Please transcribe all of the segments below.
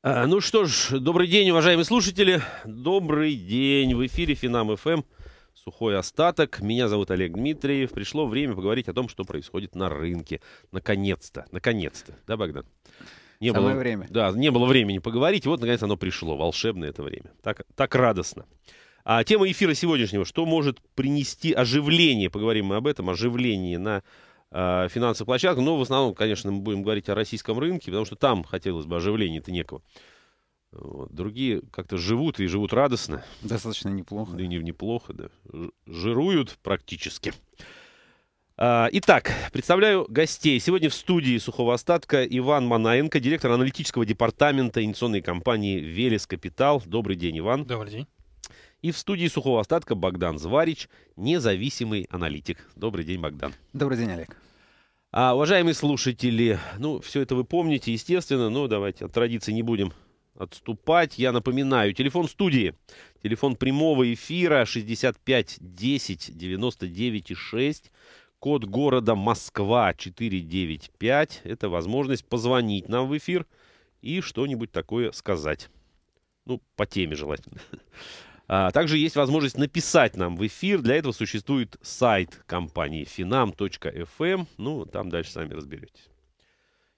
А, ну что ж, добрый день, уважаемые слушатели. Добрый день. В эфире Финам ФМ. Сухой остаток. Меня зовут Олег Дмитриев. Пришло время поговорить о том, что происходит на рынке. Наконец-то. Наконец-то. Да, Богдан? Не Самое было, время. Да, не было времени поговорить. Вот, наконец, оно пришло. Волшебное это время. Так, так радостно. А тема эфира сегодняшнего. Что может принести оживление? Поговорим мы об этом. Оживление на Э, финансовых площадках. Но в основном, конечно, мы будем говорить о российском рынке, потому что там хотелось бы оживления-то некого. Вот. Другие как-то живут и живут радостно. Достаточно неплохо. Да и не, неплохо, да. Жируют практически. А, итак, представляю гостей. Сегодня в студии сухого остатка Иван Манаенко, директор аналитического департамента инвестиционной компании «Велес Капитал». Добрый день, Иван. Добрый день. И в студии сухого остатка Богдан Зварич, независимый аналитик. Добрый день, Богдан. Добрый день, Олег. А, уважаемые слушатели, ну, все это вы помните, естественно, но давайте от традиции не будем отступать. Я напоминаю, телефон студии, телефон прямого эфира 65 10 99 6, код города Москва 495. Это возможность позвонить нам в эфир и что-нибудь такое сказать. Ну, по теме желательно. А, также есть возможность написать нам в эфир. Для этого существует сайт компании finam.fm. Эм. Ну, там дальше сами разберетесь.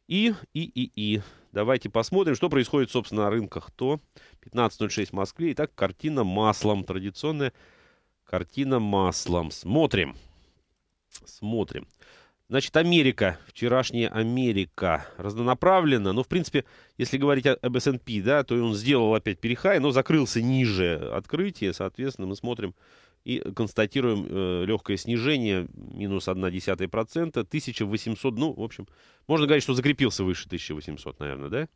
И, и, и, и. Давайте посмотрим, что происходит, собственно, на рынках. То 15.06 в Москве. Итак, картина маслом. Традиционная картина маслом. Смотрим. Смотрим. Значит, Америка. Вчерашняя Америка. Разнонаправленно. но ну, в принципе, если говорить об S&P, да, то он сделал опять перехай, но закрылся ниже открытия. Соответственно, мы смотрим и констатируем э, легкое снижение, минус 0,1%, 1800, ну, в общем, можно говорить, что закрепился выше 1800, наверное, да,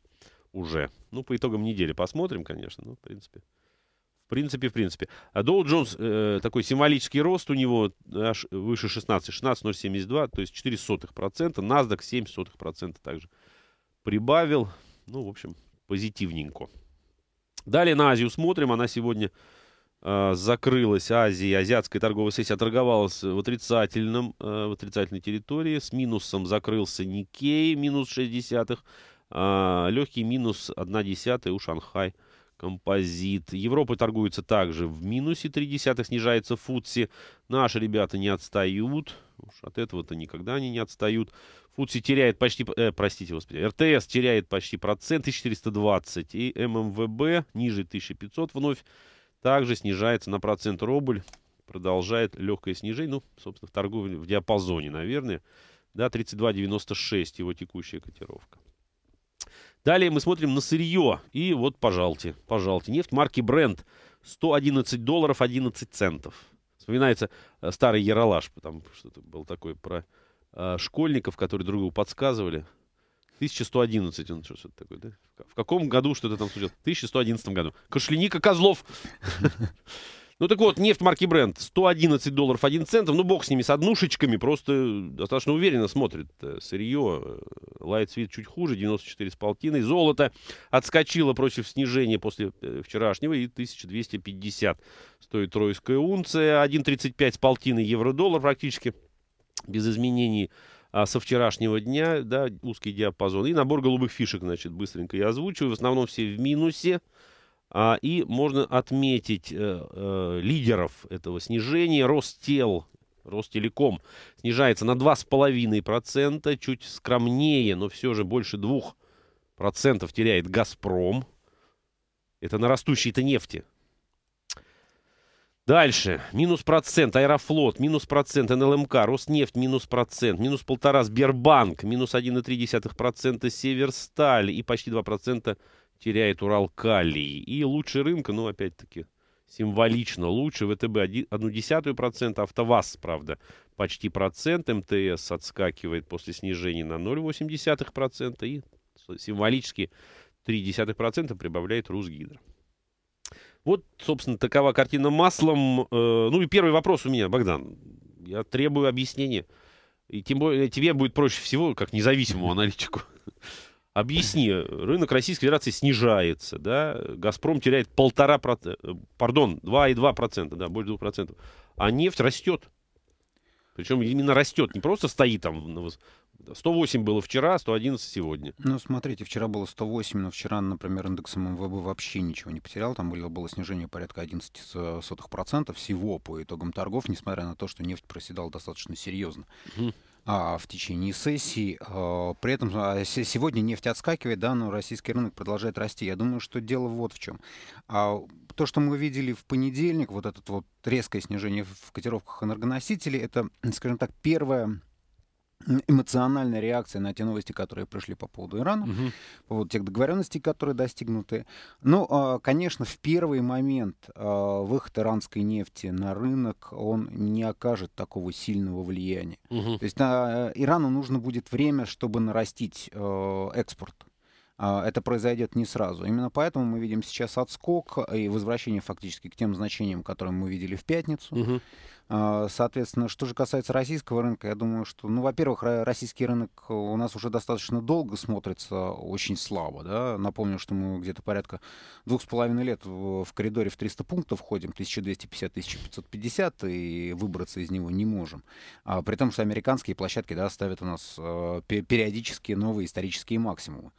уже. Ну, по итогам недели посмотрим, конечно, ну, в принципе. В принципе, в принципе. А Доу Джонс, э, такой символический рост у него аж выше 16, 16,072, то есть 0,04%. NASDAQ 0,07% также прибавил. Ну, в общем, позитивненько. Далее на Азию смотрим. Она сегодня э, закрылась. Азия, азиатская торговая сессия торговалась в, отрицательном, э, в отрицательной территории. С минусом закрылся Никей, минус 6 десятых. Э, а, легкий минус 1 десятая у Шанхай композит. Европа торгуется также в минусе 0,3, снижается футси. Наши ребята не отстают. Уж от этого-то никогда они не отстают. Футси теряет почти... Э, простите, господи. РТС теряет почти процент 1420. И ММВБ ниже 1500 вновь. Также снижается на процент рубль. Продолжает легкое снижение. Ну, собственно, в торговле в диапазоне, наверное. Да, 32.96 его текущая котировка. Далее мы смотрим на сырье. И вот, пожалуйте, пожалуйте. Нефть марки Brent. 111 долларов 11 центов. Вспоминается э, старый Яралаш. Там что-то был такой про э, школьников, которые другу подсказывали. 1111, он что, что-то такое, да? В каком году что-то там случилось? В 1111 году. Кашляника Козлов! Ну так вот, нефть марки Brent 111 долларов 1 центов, Ну бог с ними, с однушечками. Просто э, достаточно уверенно смотрит э, сырье. Э, Лайтсвит чуть хуже, 94 с полтиной. Золото отскочило против снижения после вчерашнего. И 1250 стоит тройская унция. 1,35 с полтиной евро-доллар практически без изменений а со вчерашнего дня, да, узкий диапазон. И набор голубых фишек, значит, быстренько я озвучиваю. В основном все в минусе. А, и можно отметить э, э, лидеров этого снижения. Ростел, Ростелеком снижается на 2,5%, чуть скромнее, но все же больше 2% теряет Газпром. Это на растущей-то нефти. Дальше. Минус процент. Аэрофлот. Минус процент. НЛМК. Роснефть. Минус процент. Минус полтора. Сбербанк. Минус 1,3%. Северсталь. И почти 2% теряет Урал калий. И лучше рынка, ну, опять-таки, символично лучше. ВТБ 1,1%, АвтоВАЗ, правда, почти процент. МТС отскакивает после снижения на 0,8% и символически 0,3% прибавляет Русгидро. Вот, собственно, такова картина маслом. Э, ну и первый вопрос у меня, Богдан. Я требую объяснения. И тем более тебе будет проще всего, как независимому аналитику. Объясни, рынок Российской Федерации снижается, да, «Газпром» теряет полтора э, процента, пардон, 2,2%, да, больше 2%, а нефть растет. Причем именно растет, не просто стоит там. 108 было вчера, 111 сегодня. Ну, смотрите, вчера было 108, но вчера, например, индекс МВБ вообще ничего не потерял. Там было, было снижение порядка 11% всего по итогам торгов, несмотря на то, что нефть проседала достаточно серьезно. Угу. А, в течение сессии. А, при этом а, сегодня нефть отскакивает, да, но российский рынок продолжает расти. Я думаю, что дело вот в чем. То, что мы видели в понедельник, вот это вот резкое снижение в котировках энергоносителей, это, скажем так, первое эмоциональная реакция на те новости, которые пришли по поводу Ирана, угу. по поводу тех договоренностей, которые достигнуты. Ну, а, конечно, в первый момент а, выход иранской нефти на рынок, он не окажет такого сильного влияния. Угу. То есть на Ирану нужно будет время, чтобы нарастить а, экспорт. А, это произойдет не сразу. Именно поэтому мы видим сейчас отскок и возвращение фактически к тем значениям, которые мы видели в пятницу. Угу. Соответственно, что же касается российского рынка, я думаю, что, ну, во-первых, российский рынок у нас уже достаточно долго смотрится очень слабо, да. Напомню, что мы где-то порядка двух с половиной лет в коридоре в 300 пунктов ходим, 1250-1550, и выбраться из него не можем. А, при том, что американские площадки, да, ставят у нас э, периодически новые исторические максимумы.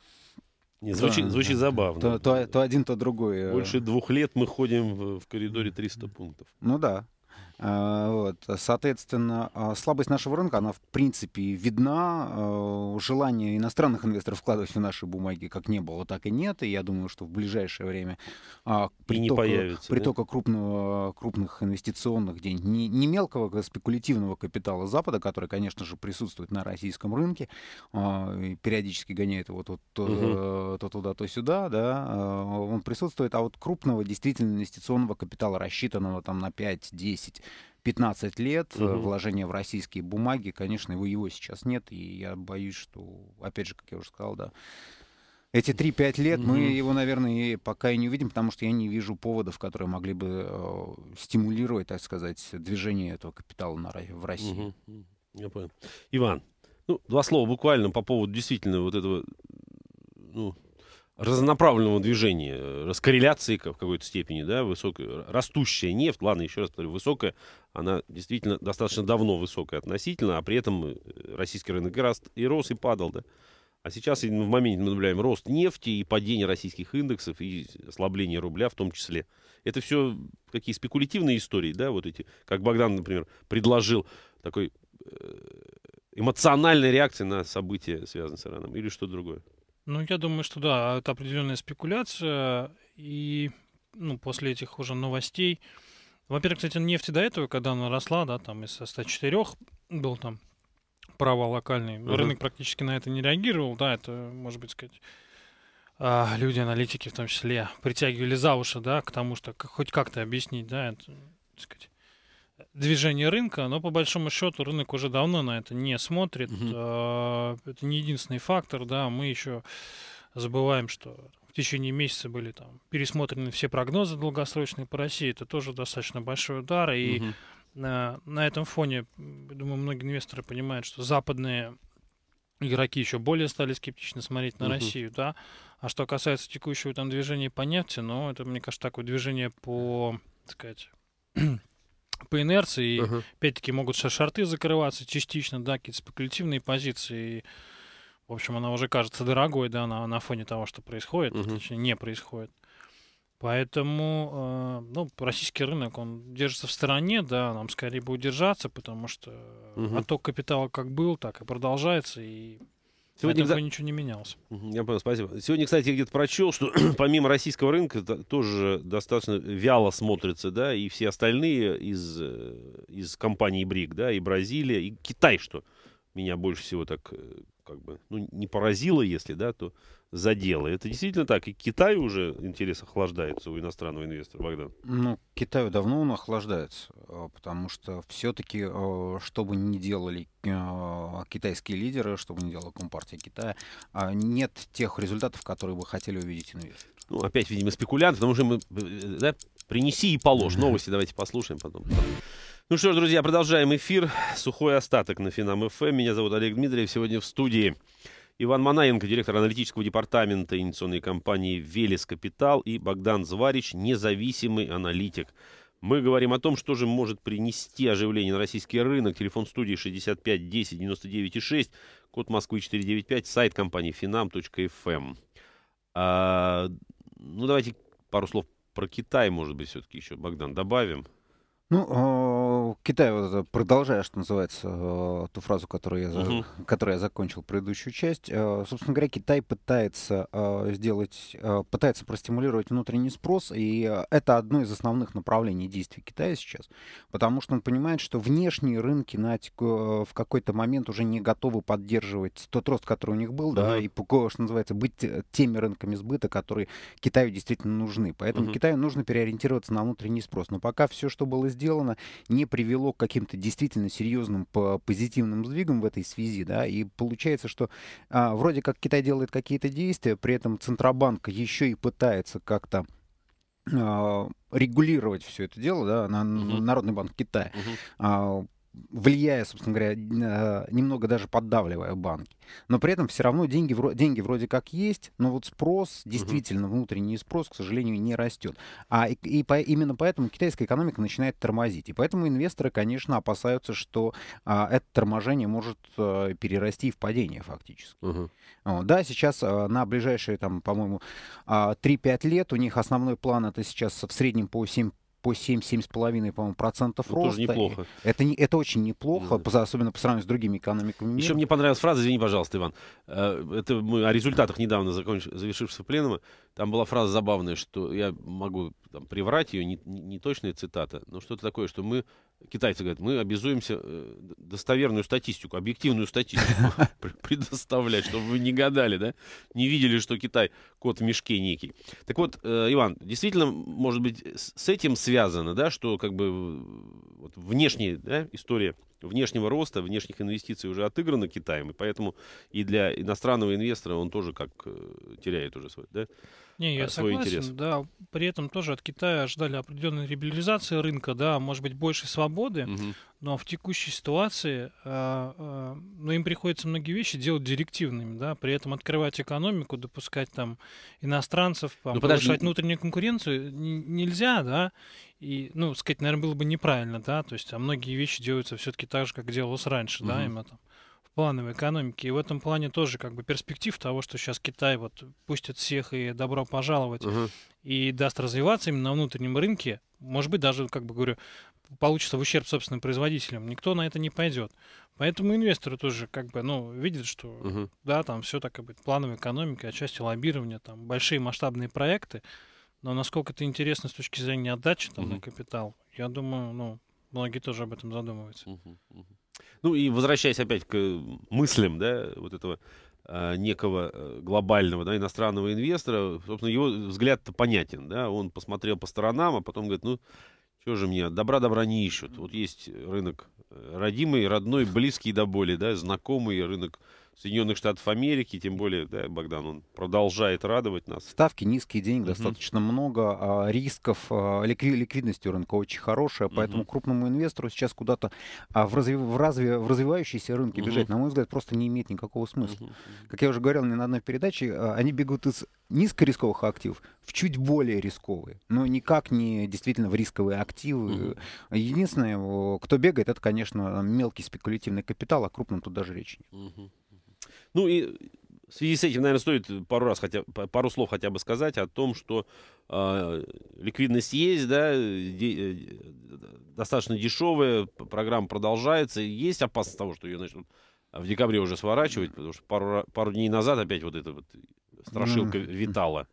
Не, звучит, да, звучит забавно. То, то, то один, то другой. Э. Больше двух лет мы ходим в, в коридоре 300 пунктов. Ну да. А, вот. Соответственно, а, слабость нашего рынка, она в принципе видна. А, Желание иностранных инвесторов вкладывать в наши бумаги как не было, так и нет. И я думаю, что в ближайшее время притока, появится, притока да? крупного, крупных инвестиционных денег, не, не мелкого а спекулятивного капитала Запада, который, конечно же, присутствует на российском рынке, периодически гоняет его то, то, угу. то туда, то сюда, да, он присутствует, а вот крупного действительно инвестиционного капитала, рассчитанного там на 5-10 15 лет, угу. Э, uh вложение в российские бумаги, конечно, его, его сейчас нет, и я боюсь, что, опять же, как я уже сказал, да, эти 3-5 лет угу. мы его, наверное, пока и не увидим, потому что я не вижу поводов, которые могли бы э, стимулировать, так сказать, движение этого капитала на, в России. Угу. Я понял. Иван, ну, два слова буквально по поводу действительно вот этого ну, разнонаправленного движения, э, раскорреляции в какой-то степени, да, высокая, растущая нефть, ладно, еще раз повторю, высокая она действительно достаточно давно высокая относительно, а при этом э, российский рынок и рос, и падал, да. А сейчас в моменте мы наблюдаем рост нефти и падение российских индексов, и ослабление рубля в том числе. Это все какие спекулятивные истории, да, вот эти, как Богдан, например, предложил такой э, эмоциональной реакции на события, связанные с Ираном, или что другое? Ну, я думаю, что да, это определенная спекуляция, и ну, после этих уже новостей, во-первых, кстати, нефть до этого, когда она росла, да, там из 104 был там провал локальный. Угу. Рынок практически на это не реагировал, да, это, может быть, сказать, а, люди, аналитики в том числе, притягивали за уши, да, к тому, что хоть как-то объяснить, да, это, так сказать, движение рынка, но по большому счету рынок уже давно на это не смотрит. Угу. Это не единственный фактор, да, мы еще забываем, что течение месяца были там пересмотрены все прогнозы долгосрочные по России. Это тоже достаточно большой удар. И угу. на, э, на этом фоне, думаю, многие инвесторы понимают, что западные игроки еще более стали скептично смотреть на угу. Россию, да. А что касается текущего там движения по нефти, ну, это, мне кажется, такое движение по, так сказать, по инерции. Uh-huh. И, опять-таки, могут шарты закрываться частично, да, какие-то спекулятивные позиции. И в общем, она уже кажется дорогой, да, на, на фоне того, что происходит, угу. точнее, не происходит. Поэтому э, ну, российский рынок, он держится в стороне, да, нам скорее бы удержаться потому что угу. отток капитала как был, так и продолжается, и Сегодня Поэтому за... ничего не менялось. Я понял, спасибо. Сегодня, кстати, я где-то прочел, что помимо российского рынка тоже достаточно вяло смотрится, да, и все остальные из, э, из компании БРИК, да, и Бразилия, и Китай, что меня больше всего так э, как бы, ну, не поразило, если, да, то задело. Это действительно так. И Китай уже интерес охлаждается у иностранного инвестора, Богдан. Ну, Китаю давно он охлаждается, а, потому что все-таки, а, что бы ни делали а, китайские лидеры, что бы ни делала Компартия Китая, нет тех результатов, которые бы хотели увидеть инвесторы. Ну, опять, видимо, спекулянт, потому что мы, э, э, да, принеси и положь. Новости давайте послушаем потом. Ну что ж, друзья, продолжаем эфир. Сухой остаток на Финам ФМ. Эм. Меня зовут Олег Дмитриев. Сегодня в студии Иван Манаенко, директор аналитического департамента инвестиционной компании «Велес Капитал» и Богдан Зварич, независимый аналитик. Мы говорим о том, что же может принести оживление на российский рынок. Телефон студии 65 10 99 6, код Москвы 495, сайт компании finam.fm. Эм». А, ну, давайте пару слов про Китай, может быть, все-таки еще, Богдан, добавим. Ну, а, Китай, продолжая, что называется, а, ту фразу, которую я, угу. которую я закончил предыдущую часть, а, собственно говоря, Китай пытается сделать, пытается простимулировать внутренний спрос, и это одно из основных направлений действий Китая сейчас, потому что он понимает, что внешние рынки на, в какой-то момент уже не готовы поддерживать тот рост, который у них был, да, и, что называется, быть э, теми рынками сбыта, которые Китаю действительно нужны. Поэтому угу. Китаю нужно переориентироваться на внутренний спрос. Но пока все, что было сделано, не привело к каким-то действительно серьезным позитивным сдвигам в этой связи. Да? И получается, что а, вроде как Китай делает какие-то действия, при этом Центробанк еще и пытается как-то а, регулировать все это дело, да, на, угу. Народный банк Китая, угу. а, влияя, собственно говоря, немного даже поддавливая банки. Но при этом все равно деньги, деньги вроде как есть, но вот спрос, действительно, внутренний спрос, к сожалению, не растет. А и, и по, именно поэтому китайская экономика начинает тормозить. И поэтому инвесторы, конечно, опасаются, что а, это торможение может а, перерасти в падение фактически. Угу. Да, сейчас а, на ближайшие, там, по-моему, а, 3-5 лет у них основной план это сейчас в среднем по 7 по 7-7,5, по-моему, процентов ну, роста. Тоже неплохо. Это, не, это очень неплохо, да. особенно по сравнению с другими экономиками мира. Еще мне понравилась фраза, извини, пожалуйста, Иван, э, это мы о результатах недавно законч... завершившегося пленума, там была фраза забавная, что я могу там, приврать ее, не, не, не точная цитата, но что-то такое, что мы китайцы говорят, мы обязуемся э, достоверную статистику, объективную статистику предоставлять, чтобы вы не гадали, да, не видели, что Китай кот в мешке некий. Так вот, э, Иван, действительно, может быть, с этим связано, да, что как бы э, вот, внешняя да, история внешнего роста, внешних инвестиций уже отыграна Китаем, и поэтому и для иностранного инвестора он тоже как теряет уже свой, да, не, я э, свой согласен, интерес. Да, при этом тоже от Китая ждали определенной либерализации рынка, да, может быть, больше свободы, угу. но в текущей ситуации э, э, ну, им приходится многие вещи делать директивными, да, при этом открывать экономику, допускать там иностранцев, там, ну, повышать внутреннюю конкуренцию нельзя, да, и, ну, сказать, наверное, было бы неправильно, да, то есть а многие вещи делаются все-таки так же, как делалось раньше, угу. да, именно там плановой экономики. И в этом плане тоже как бы перспектив того, что сейчас Китай вот пустит всех и добро пожаловать угу. и даст развиваться именно на внутреннем рынке, может быть, даже, как бы говорю, получится в ущерб собственным производителям. Никто на это не пойдет. Поэтому инвесторы тоже как бы, ну, видят, что угу. да, там все так и быть плановая экономика, отчасти лоббирование, там большие масштабные проекты. Но насколько это интересно с точки зрения отдачи там угу. на капитал, я думаю, ну, многие тоже об этом задумываются. Угу, угу. Ну и возвращаясь опять к э, мыслям, да, вот этого а, некого э, глобального, да, иностранного инвестора, собственно, его взгляд понятен, да, он посмотрел по сторонам, а потом говорит, ну, что же мне, добра добра не ищут. Вот есть рынок э, родимый, родной, близкий до боли, да, знакомый рынок Соединенных Штатов Америки, тем более, да, Богдан, он продолжает радовать нас. Ставки низкие, денег угу. достаточно много, а, рисков, а, ликви, ликвидность у рынка очень хорошая, поэтому угу. крупному инвестору сейчас куда-то а, в, разви, в, разве, в развивающиеся рынки угу. бежать, на мой взгляд, просто не имеет никакого смысла. Угу. Как я уже говорил на одной передаче, а, они бегут из низкорисковых активов в чуть более рисковые, но никак не действительно в рисковые активы. Угу. Единственное, кто бегает, это, конечно, мелкий спекулятивный капитал, о крупном тут даже речи нет. Угу. Ну и в связи с этим, наверное, стоит пару раз хотя пару слов хотя бы сказать о том, что э, ликвидность есть, да, де, э, достаточно дешевая, программа продолжается, есть опасность того, что ее начнут в декабре уже сворачивать, потому что пару пару дней назад опять вот эта вот страшилка витала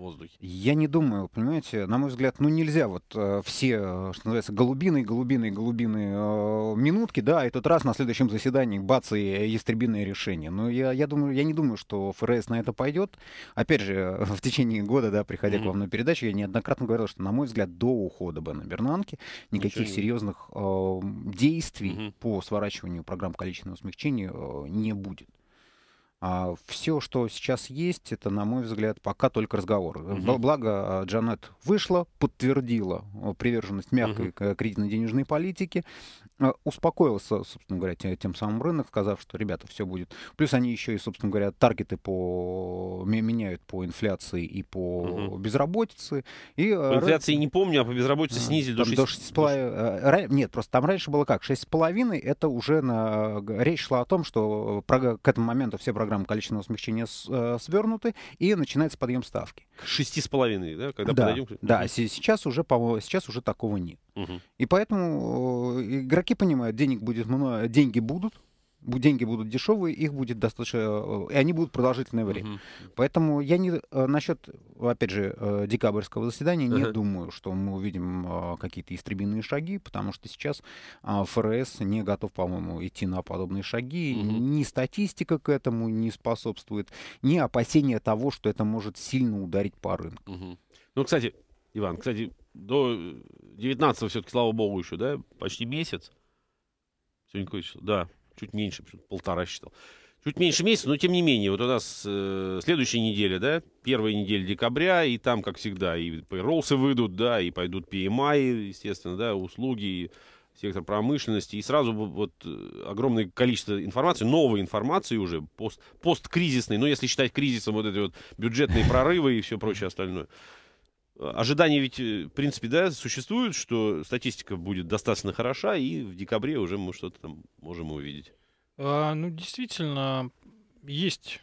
воздухе? Я не думаю, понимаете, на мой взгляд, ну нельзя вот э, все, э, что называется, голубины, голубины, голубины э, минутки, да, этот раз на следующем заседании бац и истребиное решение. Но я, я думаю, я не думаю, что ФРС на это пойдет. Опять же, в течение года, да, приходя mm-hmm. к вам на передачу, я неоднократно говорил, что, на мой взгляд, до ухода Бена Бернанки никаких серьезных э, действий mm-hmm. по сворачиванию программ количественного смягчения э, не будет. А все, что сейчас есть, это, на мой взгляд, пока только разговор. Угу. Благо, а, Джанет вышла, подтвердила э, приверженность мягкой угу. кредитно-денежной политики. А, успокоился, собственно говоря, тем самым рынок, сказав, что, ребята, все будет. Плюс они еще и, собственно говоря, таргеты по меняют по инфляции и по угу. безработице. И э, по инфляции рынок... не помню, а по безработице а, снизили там до 6,5. 6... 6,5... Нет, просто там раньше было как? 6,5 это уже на... речь шла о том, что к этому моменту все программы количественного смягчения э, свернуты и начинается подъем ставки. К 6,5, да? Когда да, подойдем к... Да, сейчас уже, по сейчас уже такого нет. И поэтому э, игроки понимают, денег будет много, деньги будут, деньги будут дешевые, их будет достаточно, э, и они будут продолжительное время. Поэтому я не э, насчет, опять же, декабрьского заседания не думаю, что мы увидим какие-то истребительные шаги, потому что сейчас а, ФРС не готов, по-моему, идти на подобные шаги. Ни статистика к этому не способствует, ни опасения того, что это может сильно ударить по рынку. Ну, кстати, Иван. Кстати, до 19-го все-таки, слава богу, еще, да, почти месяц. Сегодня какое число? Да, чуть меньше, полтора считал. Чуть меньше месяца, но тем не менее, вот у нас э, следующая неделя, да, первая неделя декабря, и там, как всегда, и пейролсы выйдут, да, и пойдут PMI, естественно, да, услуги, сектор промышленности, и сразу вот э, огромное количество информации, новой информации уже, пост, посткризисной, ну, если считать кризисом вот эти вот бюджетные прорывы и все прочее остальное ожидания ведь, э, в принципе, да, существуют, что статистика будет достаточно хороша, и в декабре уже мы что-то там можем увидеть. А, ну, действительно, есть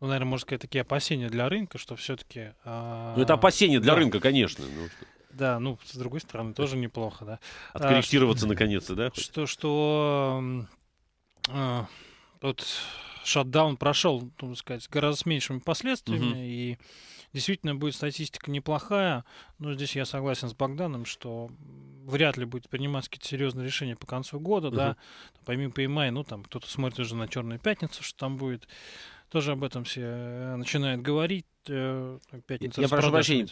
ну, наверное, можно сказать, такие опасения для рынка, что все-таки... А... Ну, это опасения для да. рынка, конечно. Ну, что... Да, ну, с другой стороны, тоже неплохо, да. А, Откорректироваться а, наконец-то, да? Что, что а, тот шатдаун прошел, можно сказать, с гораздо меньшими последствиями, угу. и Действительно, будет статистика неплохая, но здесь я согласен с Богданом, что вряд ли будет приниматься какие-то серьезные решения по концу года, угу. да. Помимо PMI, ну там кто-то смотрит уже на Черную пятницу, что там будет. Тоже об этом все э, начинают говорить. Э, пятница я прошу прощения,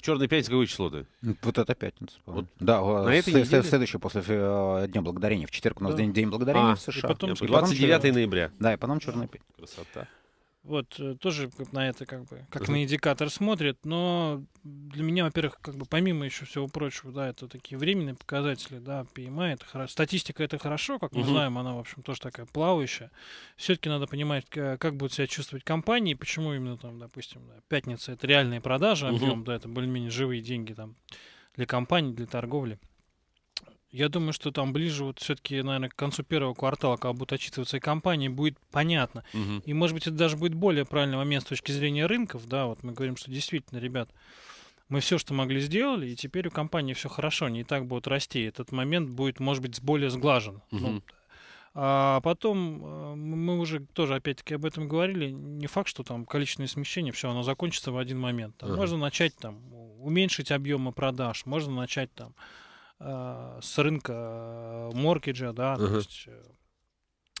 черная пятница какое число-то? Вот это пятница. Вот. Да, на а, этой неделе? следующая после э, Дня Благодарения. В четверг у нас да. день, день Благодарения а, в США. И потом, и потом 29 ноября. Да, и потом черная пятница. Красота. Вот, э, тоже на это как бы, как на индикатор смотрит, но для меня, во-первых, как бы помимо еще всего прочего, да, это такие временные показатели, да, PMI, это хорошо. Статистика это хорошо, как мы знаем, она, в общем, тоже такая плавающая. Все-таки надо понимать, э, как будут себя чувствовать компании, почему именно там, допустим, да, пятница это реальные продажи, объем, uh да, это более-менее живые деньги там для компании для торговли. Я думаю, что там ближе вот все-таки, наверное, к концу первого квартала, когда будут отчитываться и компании, будет понятно. Угу. И, может быть, это даже будет более правильный момент с точки зрения рынков, да, вот мы говорим, что действительно, ребят, мы все, что могли, сделали, и теперь у компании все хорошо, они и так будут расти. Этот момент будет, может быть, более сглажен. Угу. Ну, а потом э, мы уже тоже опять-таки об этом говорили. Не факт, что там количественное смещение, все, оно закончится в один момент. Там, uh-huh. Можно начать там уменьшить объемы продаж, можно начать там Э, с рынка э, моркеджа, да, uh-huh. то есть э,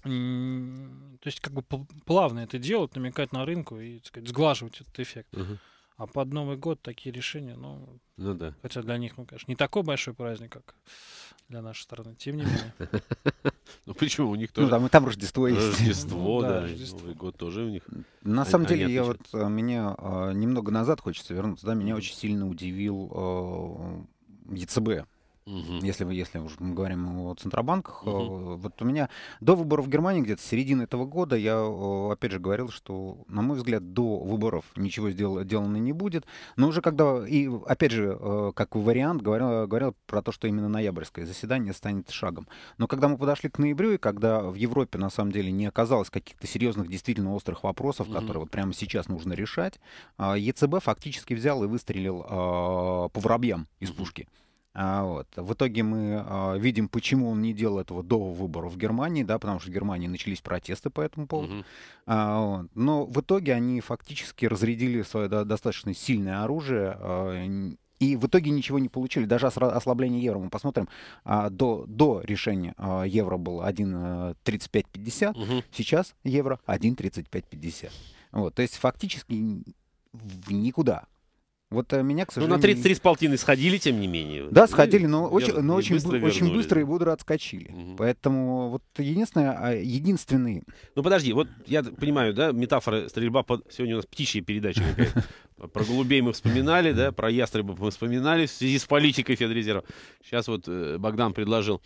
то есть как бы плавно это делать, намекать на рынку и, так сказать, сглаживать этот эффект. Угу. А под Новый год такие решения, ну, ну да. хотя для них, ну, конечно, не такой большой праздник, как для нашей страны, тем не менее. Ну почему у них ну тоже? Ну там, там Рождество есть. Рождество, ну да, Новый год тоже у них. На самом деле, я вот, меня немного назад хочется вернуться, да, меня очень сильно удивил ЕЦБ. Угу. Если, мы, если уже мы говорим о центробанках, угу. вот у меня до выборов в Германии где-то середины этого года я опять же говорил, что, на мой взгляд, до выборов ничего сделано, сделано не будет. Но уже когда, и опять же, э, как вариант, говорил, говорил про то, что именно ноябрьское заседание станет шагом. Но когда мы подошли к ноябрю, и когда в Европе на самом деле не оказалось каких-то серьезных, действительно острых вопросов, угу. которые вот прямо сейчас нужно решать, э, ЕЦБ фактически взял и выстрелил по воробьям из пушки. Угу. А, вот. В итоге мы а, видим, почему он не делал этого до выборов в Германии, да, потому что в Германии начались протесты по этому поводу. Угу. А, вот. Но в итоге они фактически разрядили свое да, достаточно сильное оружие. А, и в итоге ничего не получили. Даже ослабление евро, мы посмотрим, а, до, до решения а, евро было 1,3550, угу. Э, сейчас евро 1,3550. Вот, то есть фактически в никуда вот э, меня, к сожалению... Ну, на 33 с полтиной сходили, тем не менее. Да, ну, сходили, но, очень, но очень, быстро, очень быстро и бодро отскочили. Угу. Поэтому вот единственное, а, единственный... Ну, подожди, вот я понимаю, да, метафора стрельба по... Сегодня у нас птичья передача Про голубей мы вспоминали, да, про ястребов мы вспоминали в связи с политикой Федрезерва. Сейчас вот э, Богдан предложил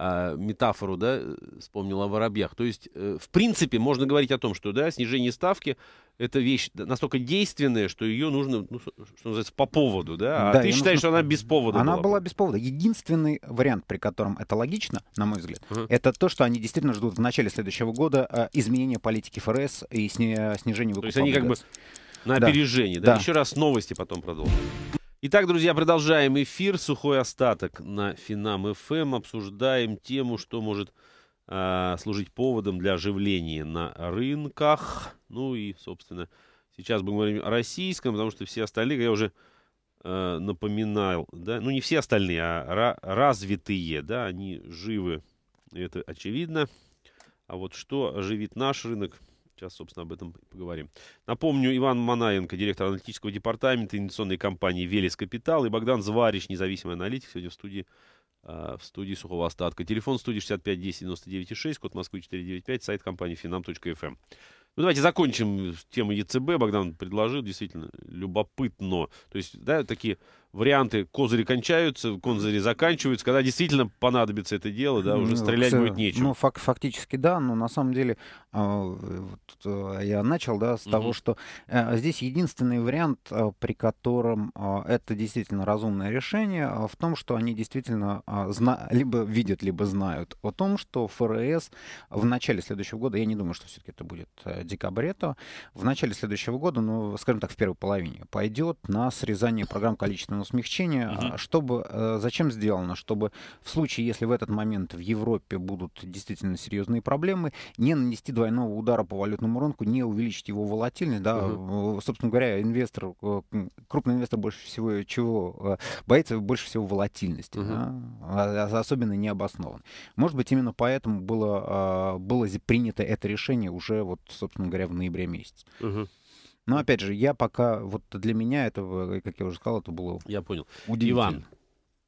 а, метафору, да, вспомнил о воробьях. То есть, э, в принципе, можно говорить о том, что, да, снижение ставки — это вещь настолько действенная, что ее нужно, ну, что называется, по поводу, да? А да, ты считаешь, нужно... что она без повода Она была, была без повода. Единственный вариант, при котором это логично, на мой взгляд, uh-huh. это то, что они действительно ждут в начале следующего года э, изменения политики ФРС и снижения выкупа. То есть они облигаций. как бы на опережении, да. да? да? Еще раз новости потом продолжим. Итак, друзья, продолжаем эфир. Сухой остаток на Финам ФМ. Эм». Обсуждаем тему, что может э, служить поводом для оживления на рынках. Ну и, собственно, сейчас будем говорить о российском, потому что все остальные, я уже э, напоминал, да, ну не все остальные, а развитые, да, они живы, это очевидно. А вот что оживит наш рынок – Сейчас, собственно, об этом поговорим. Напомню, Иван Манаенко, директор аналитического департамента инвестиционной компании «Велес Капитал» и Богдан Зварич, независимый аналитик, сегодня в студии э, в студии сухого остатка. Телефон студии 65 10 99 6, код Москвы 495, сайт компании finam.fm. Эм». Ну, давайте закончим тему ЕЦБ. Богдан предложил, действительно, любопытно. То есть, да, такие варианты козыри кончаются, козыри заканчиваются, когда действительно понадобится это дело, да, уже ну, стрелять ну, будет нечем. Ну, фак фактически, да, но на самом деле а, вот, э, я начал, да, с угу. того, что э, здесь единственный вариант, э, при котором это действительно разумное решение, в том, что они действительно зна либо видят, либо знают о том, что ФРС в начале следующего года, я не думаю, что все-таки это будет декабре, то в начале следующего года, ну, скажем так, в первой половине, пойдет на срезание программ количественного смягчения, угу. А чтобы, э, зачем сделано? Чтобы в случае, если в этот момент в Европе будут действительно серьезные проблемы, не нанести двойного удара по валютному рынку, не увеличить его волатильность. Да? Угу. Собственно говоря, инвестор, э, крупный инвестор больше всего чего боится? Больше всего волатильности, угу. да? А, а, особенно необоснован. Может быть, именно поэтому было, было принято это решение уже, вот, собственно говоря, в ноябре месяце. Угу. Но опять же, я пока, вот для меня это, как я уже сказал, это было Я понял. Иван,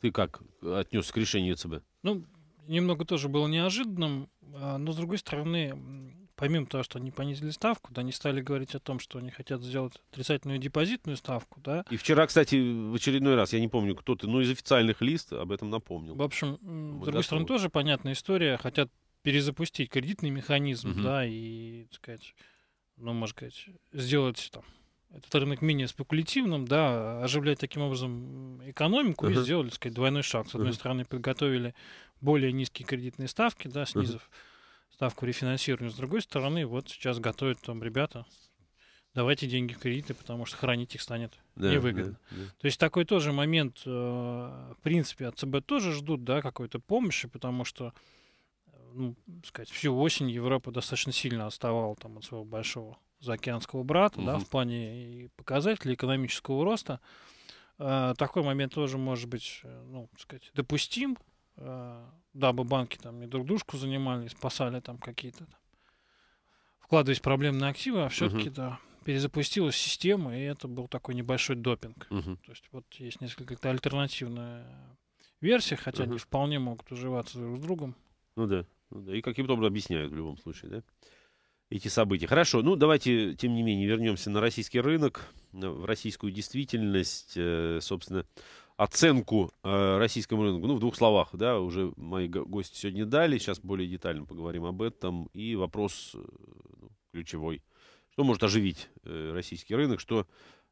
ты как отнесся к решению ЦБ? Ну, немного тоже было неожиданным, а, но с другой стороны, помимо того, что они понизили ставку, да, они стали говорить о том, что они хотят сделать отрицательную депозитную ставку, да. И вчера, кстати, в очередной раз, я не помню, кто ты, но из официальных лист об этом напомнил. В общем, Мы с другой готовы. стороны, тоже понятная история, хотят перезапустить кредитный механизм, угу. да, и, так сказать, ну, можно сказать, сделать там этот рынок менее спекулятивным, да, оживлять таким образом экономику uh-huh. и сделали, так сказать, двойной шаг. С одной uh-huh. стороны, подготовили более низкие кредитные ставки, да, снизив uh-huh. ставку рефинансирования. С другой стороны, вот сейчас готовят там ребята, давайте деньги в кредиты, потому что хранить их станет да, невыгодно. Да, да. То есть такой тоже момент, э, в принципе, от ЦБ тоже ждут, да, какой-то помощи, потому что ну, сказать, всю осень Европа достаточно сильно отставала там, от своего большого заокеанского брата, угу. да, в плане и показателей экономического роста. Э, такой момент тоже может быть, э, ну, сказать, допустим, э, дабы банки там не друг дружку занимали, спасали там какие-то, там, вкладываясь проблемные активы, а все-таки, угу. да, перезапустилась система, и это был такой небольшой допинг. Угу. То есть вот есть несколько альтернативная версия, хотя угу. они вполне могут уживаться друг с другом. Ну да. Ну, да, и каким-то образом объясняют в любом случае, да? Эти события. Хорошо, ну давайте, тем не менее, вернемся на российский рынок, в российскую действительность, э, собственно, оценку э, российскому рынку. Ну, в двух словах, да, уже мои гости сегодня дали, сейчас более детально поговорим об этом. И вопрос э, ну, ключевой. Что может оживить российский рынок, что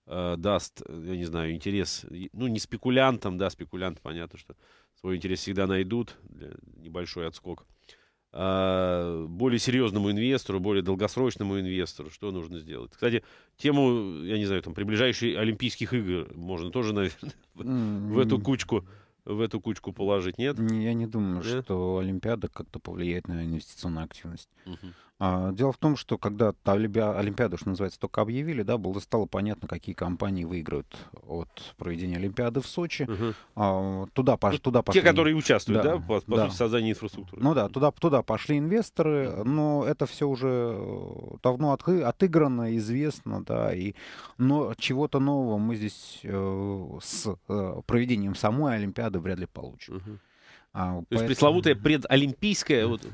даст, я не знаю, интерес, ну, не спекулянтам, да, спекулянты, понятно, что свой интерес всегда найдут, небольшой отскок – а, более серьезному инвестору, более долгосрочному инвестору, что нужно сделать. Кстати, тему, я не знаю, там, приближающей Олимпийских игр можно тоже, наверное, mm-hmm. в эту кучку в эту кучку положить, нет? Я не думаю, да? что Олимпиада как-то повлияет на инвестиционную активность. Угу. А, дело в том, что когда Олимпиаду, что называется, только объявили, да, было стало понятно, какие компании выиграют от проведения Олимпиады в Сочи. Угу. А, туда, пош, ну, туда пошли... Те, которые участвуют, да, да по, по да. сути, создании инфраструктуры. Ну да, туда, туда пошли инвесторы, но это все уже э, давно от, отыграно, известно, да, и но чего-то нового мы здесь э, с э, проведением самой Олимпиады вряд ли получим. Угу. А, То поэтому... есть пресловутая предолимпийская... Вот...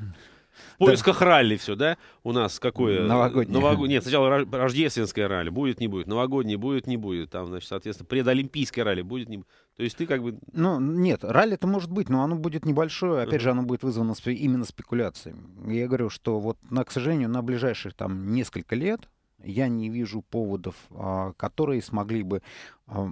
В поисках да. ралли все, да? У нас какое? Новогоднее. Новогод... Нет, сначала рождественская ралли. Будет, не будет. Новогоднее будет, не будет. Там, значит, соответственно, предолимпийская ралли будет, не То есть ты как бы... Ну, нет, ралли-то может быть, но оно будет небольшое. Опять uh-huh. же, оно будет вызвано спе- именно спекуляциями. Я говорю, что вот, на, к сожалению, на ближайших там несколько лет я не вижу поводов, а, которые смогли бы а,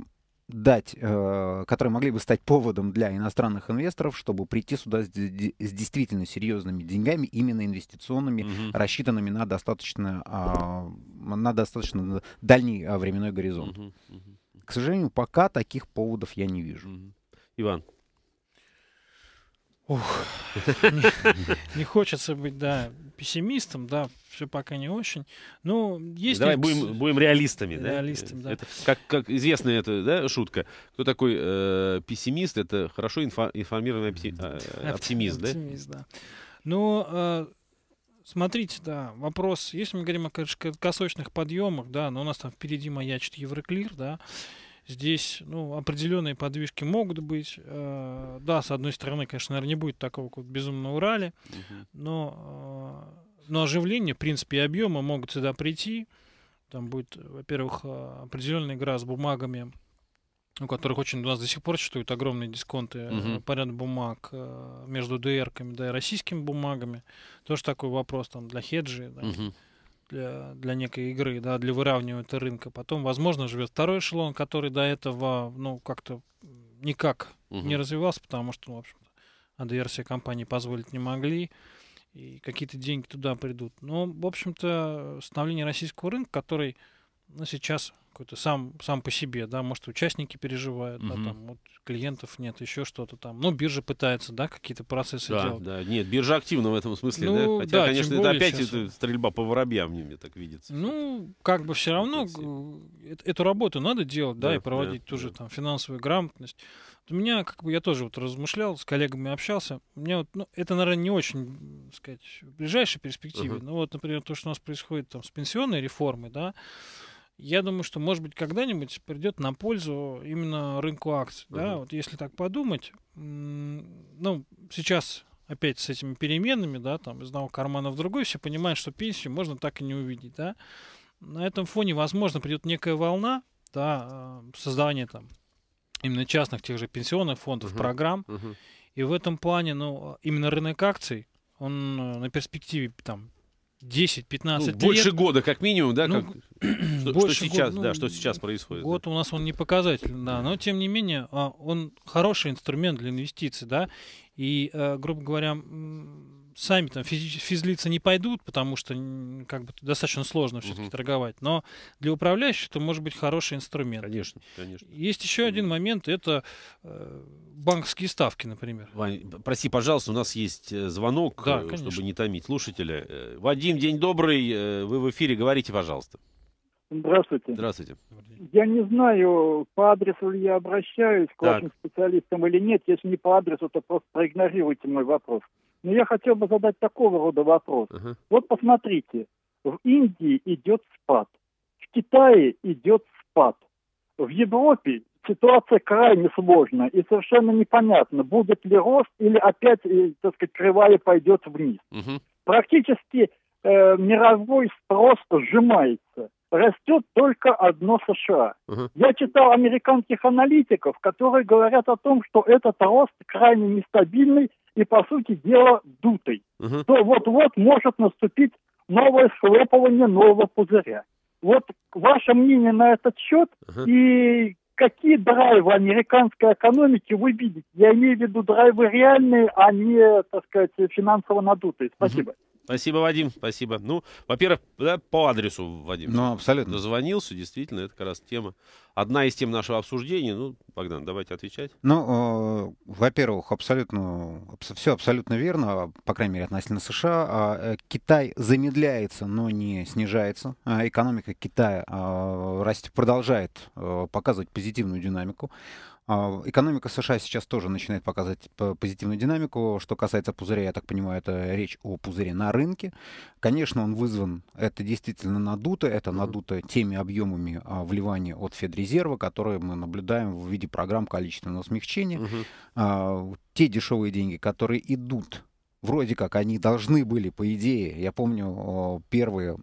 дать, э, которые могли бы стать поводом для иностранных инвесторов, чтобы прийти сюда с, действительно серьезными деньгами, именно инвестиционными, угу. рассчитанными на достаточно, а, на достаточно дальний а, временной горизонт. Угу. К сожалению, пока таких поводов я не вижу. Иван. Ух, не, не хочется быть, да, пессимистом, да, все пока не очень. Ну, есть... Давай будем, будем реалистами, да? Реалистами, да. Это, как, как известная эта да, шутка, кто такой э, пессимист, это хорошо инфо информированный э, опти оптимист, да? Оптимист, да. Но ну, э, смотрите, да, вопрос, если мы говорим о косочных подъемах, да, но у нас там впереди маячит Евроклир, да, э, Здесь ну, определенные подвижки могут быть. Э, да, с одной стороны, конечно, наверное, не будет такого как безумного Урале, угу. но, э, но оживление, в принципе, и объемы могут сюда прийти. Там будет, во-первых, э, определенная игра с бумагами, у которых очень у нас до сих пор существуют огромные дисконты угу. по ряду бумаг между DR-ками, да и российскими бумагами. Тоже такой вопрос там для хеджи. Да. Угу для, для некой игры, да, для выравнивания рынка. Потом, возможно, живет второй эшелон, который до этого, ну, как-то никак угу. не развивался, потому что, ну, в общем-то, ADR компании позволить не могли, и какие-то деньги туда придут. Но, в общем-то, становление российского рынка, который ну, сейчас какой-то сам, сам по себе, да, может, участники переживают, угу. да, там, вот, клиентов нет, еще что-то там. Ну, биржа пытается, да, какие-то процессы да, делать. Да, нет, биржа активна в этом смысле, ну, да. Хотя, да, конечно, это опять сейчас... это стрельба по воробьям, мне так видится. Ну, как бы все равно это, эту работу надо делать, да, да и проводить да, ту же да. там финансовую грамотность. Вот у меня, как бы, я тоже вот размышлял, с коллегами общался. У меня вот, ну, это, наверное, не очень, сказать, в ближайшей перспективе. Угу. Ну, вот, например, то, что у нас происходит там с пенсионной реформой, да, я думаю, что, может быть, когда-нибудь придет на пользу именно рынку акций. Угу. Да? Вот если так подумать, ну, сейчас опять с этими переменами, да, там из одного кармана в другой, все понимают, что пенсию можно так и не увидеть, да. На этом фоне, возможно, придет некая волна, да, э, создания там именно частных тех же пенсионных фондов, uh-huh. программ. Uh-huh. И в этом плане, ну, именно рынок акций, он э, на перспективе там 10-15 ну, лет. Больше года, как минимум, да? Ну, как, что, что, сейчас, год, ну, что сейчас происходит. Год да. у нас он не показатель, да, но тем не менее а, он хороший инструмент для инвестиций, да, и, э, грубо говоря, сами там физ, физлица не пойдут, потому что как бы достаточно сложно все-таки угу. торговать. Но для управляющих это может быть хороший инструмент. Конечно, конечно. Есть еще конечно. один момент, это э, банковские ставки, например. Вань, прости, пожалуйста, у нас есть э, звонок, да, э, чтобы не томить слушателя. Вадим, день добрый, вы в эфире, говорите, пожалуйста. Здравствуйте. Здравствуйте. Я не знаю, по адресу ли я обращаюсь к так. вашим специалистам или нет. Если не по адресу, то просто проигнорируйте мой вопрос. Но я хотел бы задать такого рода вопрос. Uh-huh. Вот посмотрите, в Индии идет спад, в Китае идет спад, в Европе ситуация крайне сложная и совершенно непонятно, будет ли рост или опять, э, так сказать, кривая пойдет вниз. Угу. Практически э, мировой спрос сжимается. Растет только одно США. Угу. Я читал американских аналитиков, которые говорят о том, что этот рост крайне нестабильный и, по сути дела, дутой, угу. то вот-вот может наступить новое схлопывание нового пузыря. Вот ваше мнение на этот счет угу. и какие драйвы американской экономики вы видите? Я имею в виду драйвы реальные, а не, так сказать, финансово надутые. Спасибо. Угу. Спасибо, Вадим, спасибо. Ну, во-первых, да, по адресу, Вадим. Ну, абсолютно. Дозвонился, действительно, это как раз тема. Одна из тем нашего обсуждения. Ну, Богдан, давайте отвечать. Ну, э, во-первых, абсолютно, все абсолютно верно, а, по крайней мере, относительно США. А, э, Китай замедляется, но не снижается. А, экономика Китая э, продолжает э, показывать позитивную динамику. А, экономика США сейчас тоже начинает показывать позитивную динамику. Что касается пузыря, я так понимаю, это речь о пузыре на рынке. Конечно, он вызван, это действительно надуто, это надуто теми объемами а, вливания от Федрезерва, которые мы наблюдаем в виде программ количественного смягчения. Угу. Те дешевые деньги, которые идут, вроде как они должны были, по идее, я помню первые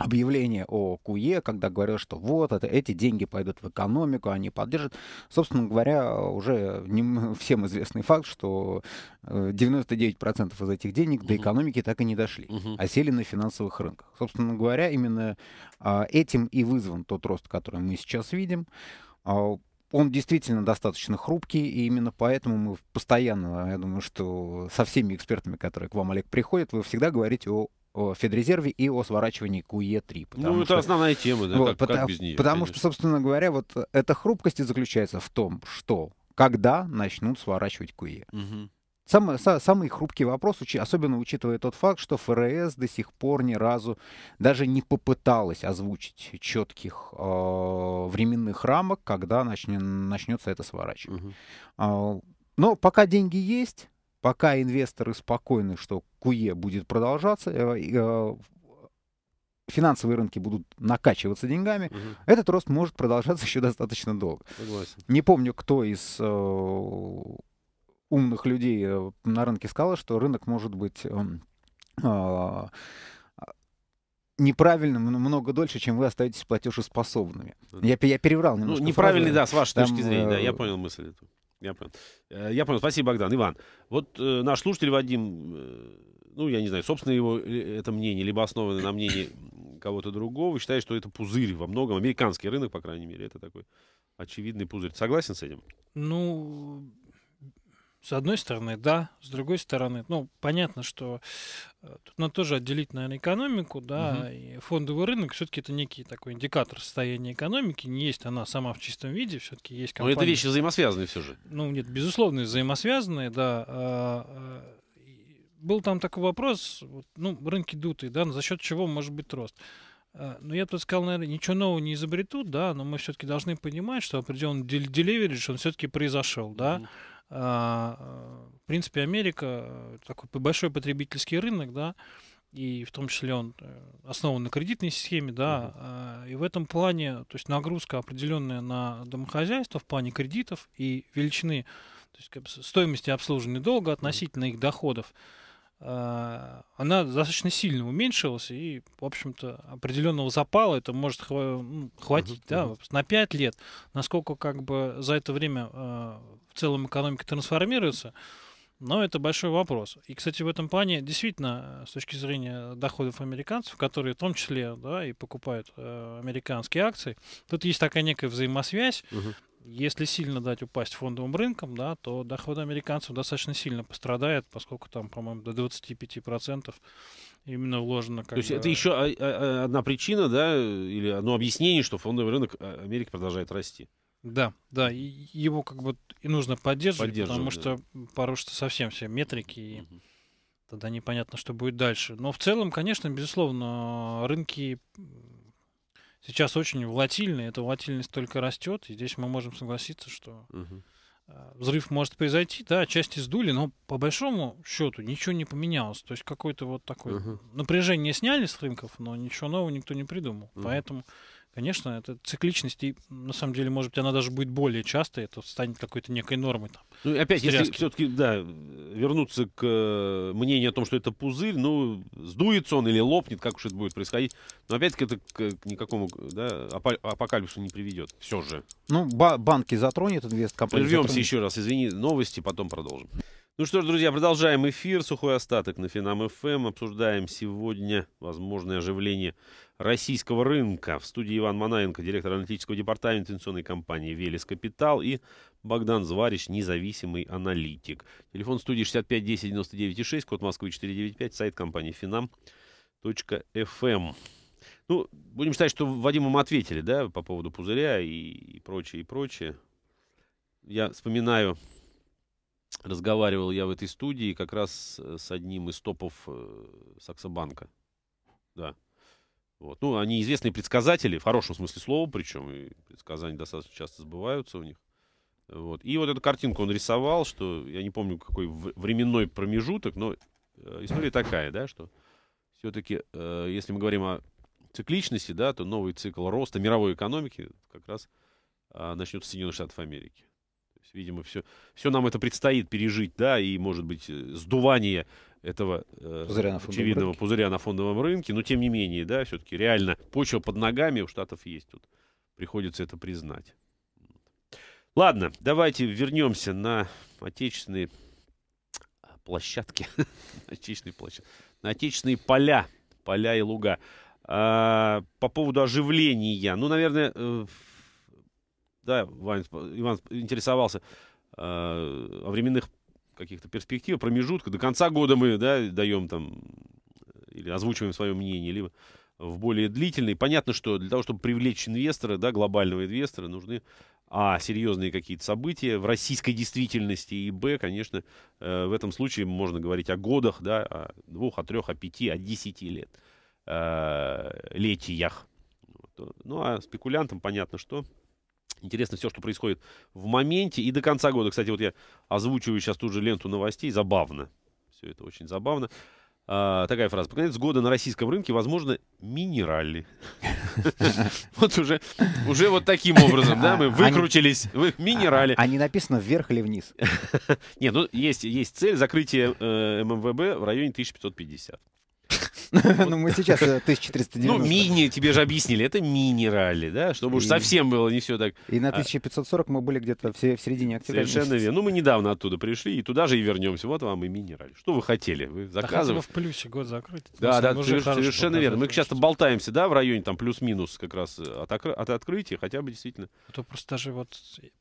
объявление о КУЕ, когда говорил, что вот это, эти деньги пойдут в экономику, они поддержат. Собственно говоря, уже не, всем известный факт, что 99% э, из этих денег угу. до экономики так и не дошли, угу. а сели на финансовых рынках. Собственно говоря, именно а, этим и вызван тот рост, который мы сейчас видим а, он действительно достаточно хрупкий, и именно поэтому мы постоянно, я думаю, что со всеми экспертами, которые к вам, Олег, приходят, вы всегда говорите о о Федрезерве и о сворачивании куе УЕ-3. Ну, это что... основная тема, да, вот, как, потому, как без нее. Потому конечно. что, собственно говоря, вот э, эта хрупкость и заключается в том, что когда начнут сворачивать куе. Угу. Самый, самый хрупкий вопрос, особенно учитывая тот факт, что ФРС до сих пор ни разу даже не попыталась озвучить четких э, временных рамок, когда начнет, начнется это сворачивание. Угу. Но пока деньги есть, Пока инвесторы спокойны, что КУЕ e будет продолжаться, э, э, финансовые рынки будут накачиваться деньгами, угу. этот рост может продолжаться еще достаточно долго. Согласен. Не помню, кто из э, умных людей э, на рынке сказал, что рынок может быть э, э, неправильным много дольше, чем вы остаетесь платежеспособными. Я, я переврал ну, немножко. Ну, неправильный, фразу. да, с вашей Там, точки зрения, да, я понял мысль эту. Я понял. Э, я понял. Спасибо, Богдан. Иван, вот э, наш слушатель Вадим, э, ну, я не знаю, собственно его э, это мнение, либо основано на мнении кого-то другого, считает, что это пузырь во многом. Американский рынок, по крайней мере, это такой очевидный пузырь. Согласен с этим? Ну, с одной стороны, да, с другой стороны, ну, понятно, что э, тут надо тоже отделить, наверное, экономику, да, угу. и фондовый рынок все-таки это некий такой индикатор состояния экономики, не есть она сама в чистом виде, все-таки есть компания. Но это вещи взаимосвязанные все же. Ну, нет, безусловно, взаимосвязанные, да. А, а, был там такой вопрос, ну, рынки дутые, да, за счет чего может быть рост? А, ну, я тут сказал, наверное, ничего нового не изобретут, да, но мы все-таки должны понимать, что определенный деливеридж, он все-таки произошел, да. mm а, в принципе, Америка э, такой большой потребительский рынок, да, и в том числе он э, основан на кредитной схеме, да, uh-huh. и в этом плане, то есть нагрузка определенная на домохозяйство в плане кредитов и величины, то есть стоимости обслуживания долга относительно uh-huh. их доходов, а, она достаточно сильно уменьшилась, и, в общем-то, определенного запала это может ну, хватить да, на 5 лет. Насколько как бы за это время а, в целом экономика трансформируется, но это большой вопрос. И, кстати, в этом плане действительно, с точки зрения доходов американцев, которые в том числе да, и покупают а, американские акции, тут есть такая некая взаимосвязь. Uh-huh если сильно дать упасть фондовым рынкам, да, то доход американцев достаточно сильно пострадает, поскольку там, по-моему, до 25% именно вложено. Как то есть это еще а, а, а, одна причина, да, или одно объяснение, что фондовый рынок Америки продолжает расти. Да, да, и его как бы и нужно поддерживать, потому да. что порой что совсем все метрики, и угу. тогда непонятно, что будет дальше. Но в целом, конечно, безусловно, рынки сейчас очень волатильны, эта волатильность только растет, и здесь мы можем согласиться, что угу. взрыв может произойти, да, части сдули, но по большому счету ничего не поменялось, то есть какое-то вот такое угу. напряжение сняли с рынков, но ничего нового никто не придумал, угу. поэтому конечно, это цикличность, и, на самом деле, может быть, она даже будет более частой, это станет какой-то некой нормой. Там, ну, опять, стряски. если все-таки, да, вернуться к э, мнению о том, что это пузырь, ну, сдуется он или лопнет, как уж это будет происходить, но, опять-таки, это к никакому да, апокалипсису не приведет, все же. Ну, ба банки затронет инвесткомпания. Прервемся затронет. еще раз, извини, новости, потом продолжим. Ну что ж, друзья, продолжаем эфир. Сухой остаток на Финам ФМ. Эм. Обсуждаем сегодня возможное оживление российского рынка. В студии Иван Манаенко, директор аналитического департамента инвестиционной компании «Велес Капитал» и Богдан Зварич, независимый аналитик. Телефон студии 65 10 99 6, код Москвы 495, сайт компании «Финам.фм». Эм». Ну, будем считать, что Вадиму мы ответили, да, по поводу пузыря и, и прочее, и прочее. Я вспоминаю разговаривал я в этой студии как раз э, с одним из топов э, Саксобанка. Да. Вот. Ну, они известные предсказатели, в хорошем смысле слова, причем и предсказания достаточно часто сбываются у них. Вот. И вот эту картинку он рисовал, что я не помню, какой временной промежуток, но э, история такая, да, что все-таки, э, если мы говорим о цикличности, да, то новый цикл роста мировой экономики как раз э, а, начнется с Соединенных Штатов Америки есть, видимо, все, все нам это предстоит пережить, да, и, может быть, э, сдувание этого э, пузыря очевидного рынке. пузыря на фондовом рынке, но тем не менее, да, все-таки реально почва под ногами у штатов есть тут. Приходится это признать. Ладно, давайте вернемся на отечественные площадки, отечественные площадки, на отечественные поля, поля и луга. А, по поводу оживления, ну, наверное, э, да, Вань, Иван интересовался э, о временных каких-то перспективах, промежутка. До конца года мы, да, даем там или озвучиваем свое мнение, либо в более длительный. Понятно, что для того, чтобы привлечь инвестора, да, глобального инвестора, нужны а, серьезные какие-то события в российской действительности, и б, конечно, э, в этом случае можно говорить о годах, да, о двух, о трех, о пяти, о десяти лет, э, летиях. Ну, а спекулянтам понятно, что Интересно все, что происходит в моменте и до конца года. Кстати, вот я озвучиваю сейчас ту же ленту новостей. Забавно. Все это очень забавно. А, такая фраза. "Поконец года на российском рынке, возможно, минерали. Вот уже, уже вот таким образом, да, мы выкрутились, вы минерали. А, а не написано вверх или вниз? Нет, ну есть, есть цель закрытия э, ММВБ в районе 1550. Ну, ну, мы сейчас 1490. Э, ну, мини, тебе же объяснили, это мини-ралли, да? Чтобы уж совсем было не все так. И на 1540 а. мы были где-то в середине октября. Совершенно верно. Ну, мы недавно оттуда пришли, и туда же и вернемся. Вот вам и мини-ралли. Что вы хотели? Вы заказывали? в плюсе год закрыть. Да, да, совершенно верно. Мы часто болтаемся, да, в районе там плюс-минус как раз э, от открытия, хотя бы действительно. А то просто даже вот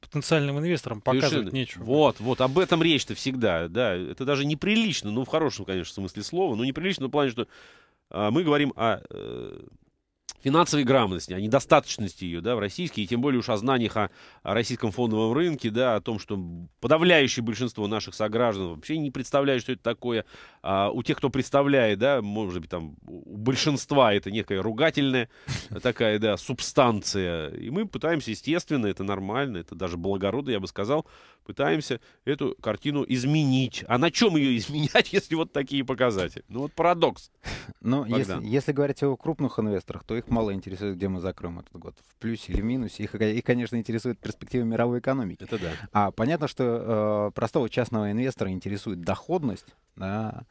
потенциальным инвесторам показывать нечего. Вот, вот, об этом речь-то всегда, да. Это даже неприлично, ну, в хорошем, конечно, смысле слова, но неприлично в плане, что а, мы говорим о э, финансовой грамотности, о недостаточности ее да, в российской, и тем более уж о знаниях о, о российском фондовом рынке, да, о том, что подавляющее большинство наших сограждан вообще не представляют, что это такое. А у тех, кто представляет, да, может быть, там у большинства это некая ругательная такая, да, субстанция. И мы пытаемся, естественно, это нормально, это даже благородно, я бы сказал, пытаемся эту картину изменить. А на чем ее изменять, если вот такие показатели? Ну вот парадокс. Ну, если, если говорить о крупных инвесторах, то их мало интересует, где мы закроем этот год. В плюсе или минусе. Их, их конечно, интересует перспектива мировой экономики. Это да. А понятно, что э, простого частного инвестора интересует доходность, да,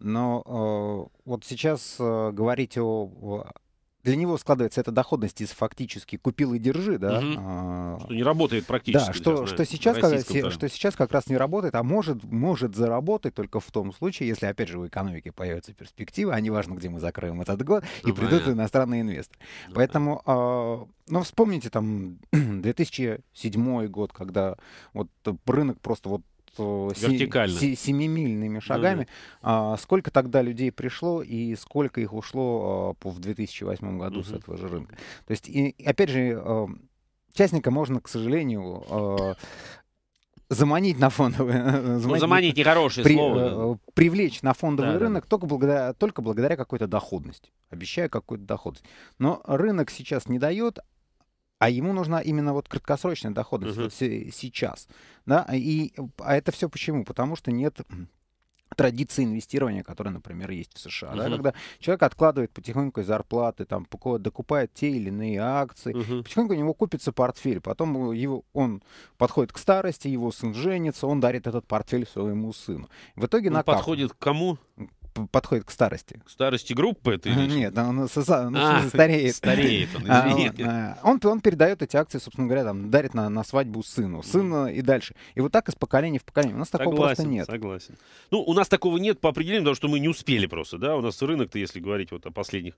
но э, вот сейчас э, говорить о для него складывается эта доходность из фактически купил и держи, да. Угу. А, что не работает практически. Да, что, сейчас, что, сейчас, когда, что сейчас как раз не работает, а может, может заработать только в том случае, если, опять же, в экономике появятся перспективы, а неважно, где мы закроем этот год, ну, и придут понятно. иностранные инвесторы. Ну, Поэтому, а, ну, вспомните там 2007 год, когда вот рынок просто вот Вертикально. семимильными ну шагами. Mm-hmm. сколько тогда людей пришло и сколько их ушло а, в 2008 году mm с этого же рынка. То есть, и, опять же, а, частника можно, к сожалению, заманить на фондовый заманить, ну, заманить нехорошее при, слово. Э, да. Привлечь на фондовый да, рынок да. только благодаря, только благодаря какой-то доходности. Обещаю какую-то доходность. Но рынок сейчас не дает, а ему нужна именно вот краткосрочная доходность uh-huh. вот с- сейчас. Да? И, а это все почему? Потому что нет традиции инвестирования, которая, например, есть в США, uh-huh. да, когда человек откладывает потихоньку из зарплаты, там, докупает те или иные акции, uh-huh. потихоньку у него купится портфель, потом его, он подходит к старости, его сын женится, он дарит этот портфель своему сыну. В итоге он накапливает. подходит к кому? подходит к старости. К старости группы это а, Нет, он со, ну, а, стареет. Стареет он, а, он, он передает эти акции, собственно говоря, там, дарит на, на свадьбу сыну, сына mm. и дальше. И вот так из поколения в поколение. У нас согласен, такого просто нет. Согласен. Ну, у нас такого нет по определению, потому что мы не успели просто, да, у нас рынок-то, если говорить вот о последних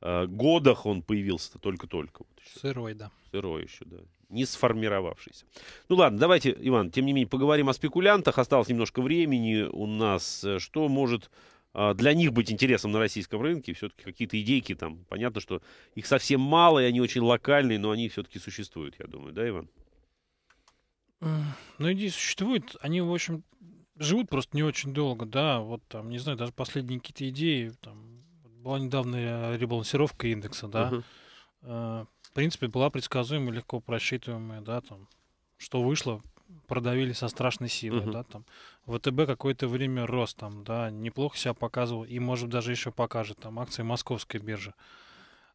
э, годах, он появился-то только-только. Вот Сырой, да. Сырой еще, да не сформировавшийся. Ну ладно, давайте, Иван, тем не менее, поговорим о спекулянтах. Осталось немножко времени у нас. Э, что может а, для них быть интересом на российском рынке, все-таки какие-то идейки там, понятно, что их совсем мало, и они очень локальные, но они все-таки существуют, я думаю, да, Иван? Ну, идеи существуют, они, в общем, живут просто не очень долго, да, вот там, не знаю, даже последние какие-то идеи, там, была недавно ребалансировка индекса, да, uh-huh. в принципе, была предсказуемая, легко просчитываемая, да, там, что вышло, продавили со страшной силой, угу. да, там. ВТБ какое-то время рос там, да, неплохо себя показывал и, может, даже еще покажет там акции московской биржи.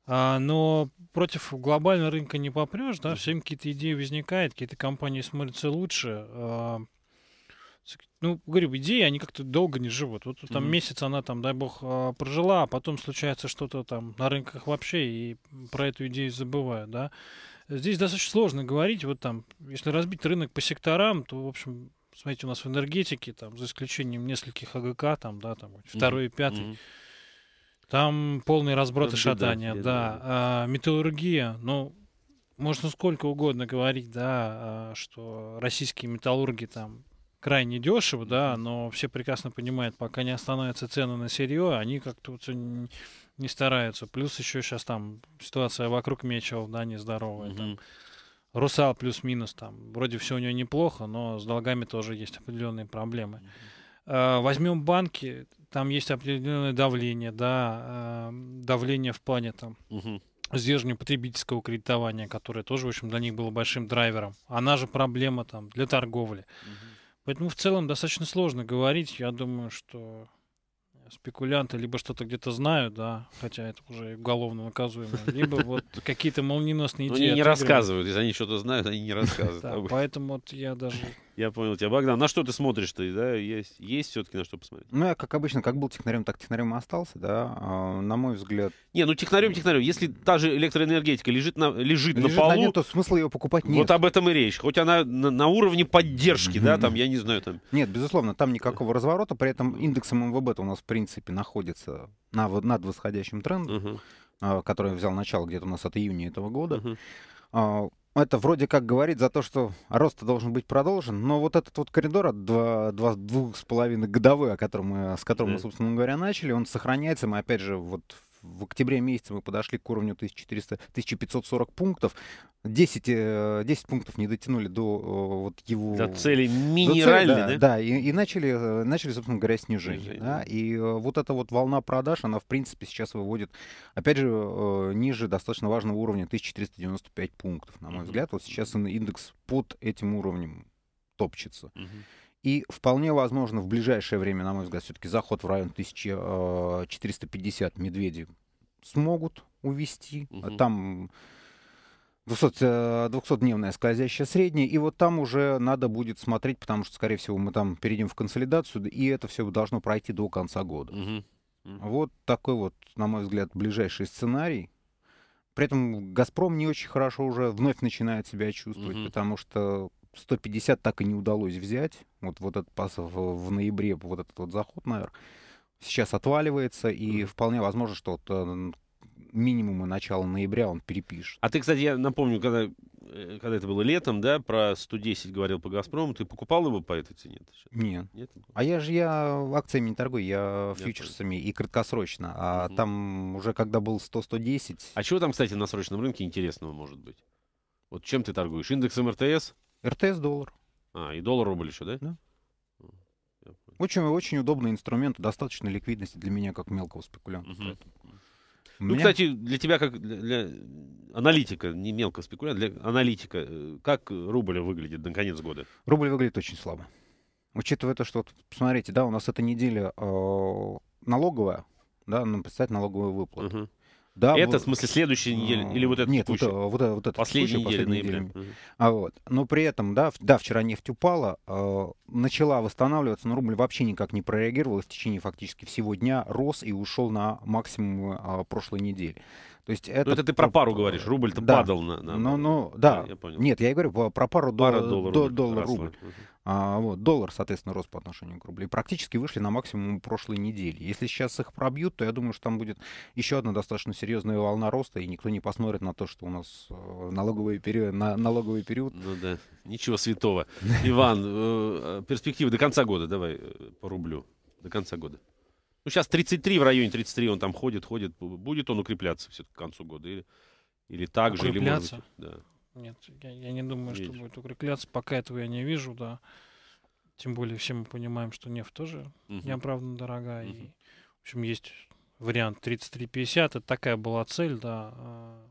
А, но против глобального рынка не попрешь, да, всем какие-то идеи возникают, какие-то компании смотрятся лучше. А, ну, говорю, идеи, они как-то долго не живут. Вот там mm-hmm. месяц она там, дай бог, а, прожила, а потом случается что-то там на рынках вообще, и про эту идею забывают, да. Здесь достаточно сложно говорить. Вот там, если разбить рынок по секторам, то, в общем, смотрите, у нас в энергетике, там, за исключением нескольких АГК, там, да, там, второй и пятый, там полный разброд и шатание, да. А, металлургия, ну, можно сколько угодно говорить, да, а, что российские металлурги там крайне дешево, да, но все прекрасно понимают, пока не остановятся цены на сырье, они как-то вот не стараются. Плюс еще сейчас там ситуация вокруг Мечев, да, нездоровая. Угу. Там. Русал плюс-минус там. Вроде все у него неплохо, но с долгами тоже есть определенные проблемы. Угу. Э, а, возьмем банки, там есть определенное давление, да, э, давление в плане там угу. сдерживания потребительского кредитования, которое тоже, в общем, для них было большим драйвером. Она же проблема там для торговли. Угу. Поэтому в целом достаточно сложно говорить. Я думаю, что спекулянты либо что-то где-то знают, да, хотя это уже уголовно наказуемо, либо вот какие-то молниеносные ну, идеи. Они не рассказывают, если они что-то знают, они не рассказывают. Поэтому вот я даже... Я понял тебя, Богдан. На что ты смотришь ты, да? Есть, есть все-таки на что посмотреть? Ну, я, как обычно, как был технарем, так технарем и остался, да. А, на мой взгляд. Не, ну технарем, технарем. Если та же электроэнергетика лежит на, лежит лежит на полу, на нет, то смысла ее покупать нет. Вот об этом и речь. Хоть она на, на уровне поддержки, да, там, я не знаю, там. Нет, безусловно, там никакого разворота, при этом индексом МВБ у нас принят принципе, находится на, над восходящим трендом, uh-huh. который взял начало где-то у нас от июня этого года. Uh-huh. Это вроде как говорит за то, что рост должен быть продолжен, но вот этот вот коридор от 2,5 годовой, о котором мы, с которым мы, собственно говоря, начали, он сохраняется. Мы, опять же, вот в октябре месяце мы подошли к уровню 1400, 1540 пунктов. 10, 10 э, пунктов не дотянули до э, вот его... До цели минеральной, до цели, да? Да, и, и начали, э, начали, собственно говоря, снижение. снижение. Да? И вот эта вот волна продаж, она, в принципе, сейчас выводит, опять же, ниже достаточно важного уровня 1495 пунктов, на мой mm-hmm. взгляд. Вот сейчас индекс под этим уровнем топчется. Mm-hmm. И вполне возможно в ближайшее время, на мой взгляд, все-таки заход в район 1450 э, медведи смогут увести. Угу. Там 200, э, дневная скользящая средняя, и вот там уже надо будет смотреть, потому что, скорее всего, мы там перейдем в консолидацию, и это все должно пройти до конца года. Угу. Вот такой вот, на мой взгляд, ближайший сценарий. При этом «Газпром» не очень хорошо уже вновь начинает себя чувствовать, угу. потому что 150 так и не удалось взять. Вот, вот этот пас в, в ноябре, вот этот вот заход, наверное, сейчас отваливается, и вполне возможно, что вот, э, минимума начала ноября он перепишет. А ты, кстати, я напомню, когда, э, когда это было летом, да, про 110 говорил по «Газпрому», ты покупал его по этой цене? Нет. Нет? А я же я акциями не торгую, я фьючерсами и краткосрочно. А угу. там уже когда был 100-110... А чего там, кстати, на срочном рынке интересного может быть? Вот чем ты торгуешь? индекс МРТС РТС доллар. А, и доллар рубль еще, да? Да. Очень, очень удобный инструмент, достаточно ликвидности для меня как мелкого спекулянта. Угу. Ну, кстати, для тебя как для, для аналитика, не мелкого спекулянта, для аналитика, э, как рубль выглядит на конец года? Рубль выглядит очень слабо. Учитывая то, что, вот, посмотрите, да, у нас эта неделя э, налоговая, да, нам ну, представить налоговую выплату. Угу. Да, это, вот, в смысле, следующей неделе или вот это Нет, вот, вот, вот это последняя неделя. ноября. Угу. А вот. Но при этом, да, да, вчера нефть упала, э, начала восстанавливаться, но рубль вообще никак не прореагировал в течение фактически всего дня, рос и ушел на максимум э, прошлой недели. То есть ну, это... это ты про пару э, говоришь, рубль-то да. падал на... на... Ну, ну, да. да я понял. Нет, я и говорю про пару Пара доллар, доллар, доллар, доллар а, вот, доллар, соответственно, рос по отношению к рублю. И практически вышли на максимум прошлой недели. Если сейчас их пробьют, то я думаю, что там будет еще одна достаточно серьезная волна роста, и никто не посмотрит на то, что у нас э, налоговый период. На, налоговый период. Ну да, ничего святого. Иван, э, э, перспективы до конца года, давай по рублю. До конца года. Ну, сейчас 33 в районе, 33 он там ходит, ходит. Будет он укрепляться все-таки к концу года? Или, или так же, или может быть, да. Нет, я, я не думаю, Видишь. что будет укрепляться. Пока этого я не вижу, да. Тем более все мы понимаем, что нефть тоже угу. неоправданно дорогая. Угу. И, в общем, есть вариант 33.50. Это такая была цель, да. А,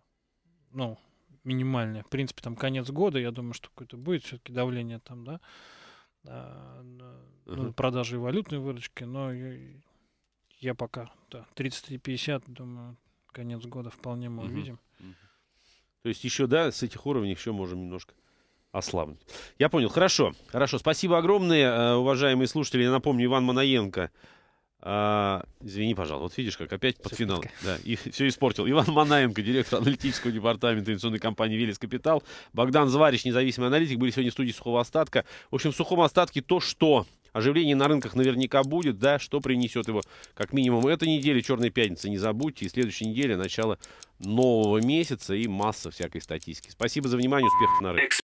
ну, минимальная. В принципе, там конец года, я думаю, что какое-то будет все-таки давление там, да. А, ну, угу. продажи и валютной выручки, но я, я пока, да, 33.50, думаю, конец года вполне мы угу. увидим. То есть еще, да, с этих уровней еще можем немножко ослабнуть. Я понял. Хорошо. Хорошо. Спасибо огромное, э, уважаемые слушатели. Я напомню, Иван Монаенко а, извини, пожалуйста, вот видишь, как опять под финал. Да, и все испортил. Иван Манаенко, директор аналитического департамента инвестиционной компании «Велес Капитал». Богдан Зварич, независимый аналитик, были сегодня в студии «Сухого остатка». В общем, в «Сухом остатке» то, что Оживление на рынках наверняка будет, да, что принесет его как минимум эта неделя, черная пятница, не забудьте, и следующая неделя начало нового месяца и масса всякой статистики. Спасибо за внимание, успехов на рынке.